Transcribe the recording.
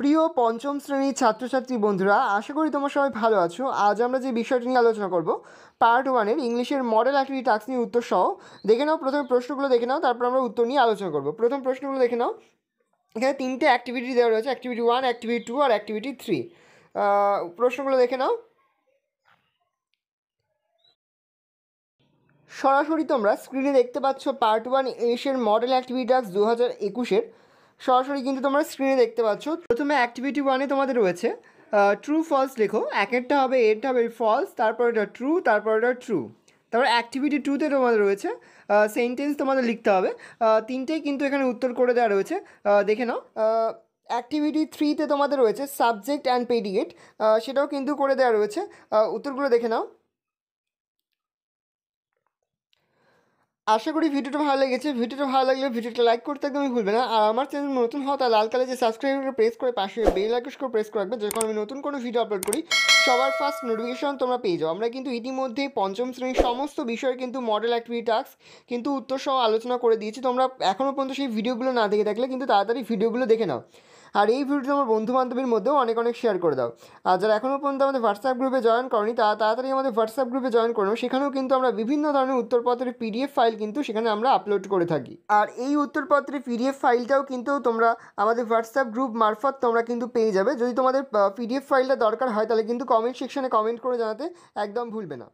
প্রিয় পঞ্চম শ্রেণীর ছাত্রছাত্রী বন্ধুরা আশা করি তোমরা সবাই ভালো আছো আজ আমরা যে বিষয়টি নিয়ে আলোচনা করব পার্ট ওয়ানের ইংলিশের মডেল অ্যাক্টিভিটি টাস্ক নিয়ে উত্তর সহ দেখে নাও প্রথমে প্রশ্নগুলো দেখে নাও তারপর আমরা উত্তর নিয়ে আলোচনা করব প্রথম প্রশ্নগুলো দেখে নাও এখানে তিনটে অ্যাক্টিভিটি দেওয়া রয়েছে অ্যাক্টিভিটি ওয়ান অ্যাক্টিভিটি টু আর অ্যাক্টিভিটি থ্রি প্রশ্নগুলো দেখে নাও সরাসরি তোমরা স্ক্রিনে দেখতে পাচ্ছ পার্ট ওয়ান ইংলিশের মডেল অ্যাক্টিভিটি টাস্ক দু হাজার একুশের সরাসরি কিন্তু তোমরা স্ক্রিনে দেখতে পাচ্ছ প্রথমে অ্যাক্টিভিটি ওয়ানে তোমাদের রয়েছে ট্রু ফলস লেখো একেরটা হবে এরটা হবে ফলস তারপর এটা ট্রু তারপর এটা ট্রু তারপর অ্যাক্টিভিটি টুতে তোমাদের রয়েছে সেন্টেন্স তোমাদের লিখতে হবে তিনটেই কিন্তু এখানে উত্তর করে দেওয়া রয়েছে দেখে নাও অ্যাক্টিভিটি থ্রিতে তোমাদের রয়েছে সাবজেক্ট অ্যান্ড পেডিগেট সেটাও কিন্তু করে দেওয়া রয়েছে উত্তরগুলো দেখে নাও আশা করি ভিডিওটা ভালো লেগেছে ভিডিওটা ভালো লাগলে ভিডিওটা লাইক করতে একদমই ভুলবে না আর আমার চ্যানেল নতুন হওয়া তা লাল কালে যে সাবস্ক্রাইব প্রেস করে পাশে বেল লাইকস করে প্রেস করে রাখবে যখন আমি নতুন কোনো ভিডিও আপলোড করি সবার ফার্স্ট নোটিফিকেশন তোমরা পেয়ে যাও আমরা কিন্তু ইতিমধ্যেই পঞ্চম শ্রেণীর সমস্ত বিষয়ে কিন্তু মডেল অ্যাক্টিভিটি টাস্ক কিন্তু উত্তর সহ আলোচনা করে দিয়েছি তোমরা এখনও পর্যন্ত সেই ভিডিওগুলো না দেখে থাকলে কিন্তু তাড়াতাড়ি ভিডিওগুলো দেখে নাও আর এই ভিডিওটি তোমার বন্ধু বান্ধবীর মধ্যেও অনেক অনেক শেয়ার করে দাও আর যারা এখনও পর্যন্ত আমাদের হোয়াটসঅ্যাপ গ্রুপে জয়েন করনি তারা তাড়াতাড়ি আমাদের হোয়াটসঅ্যাপ গ্রুপে জয়েন করো সেখানেও কিন্তু আমরা বিভিন্ন ধরনের উত্তরপত্রের পিডিএফ ফাইল কিন্তু সেখানে আমরা আপলোড করে থাকি আর এই উত্তরপত্রের পিডিএফ ফাইলটাও কিন্তু তোমরা আমাদের হোয়াটসঅ্যাপ গ্রুপ মারফত তোমরা কিন্তু পেয়ে যাবে যদি তোমাদের পিডিএফ ফাইলটা দরকার হয় তাহলে কিন্তু কমেন্ট সেকশনে কমেন্ট করে জানাতে একদম ভুলবে না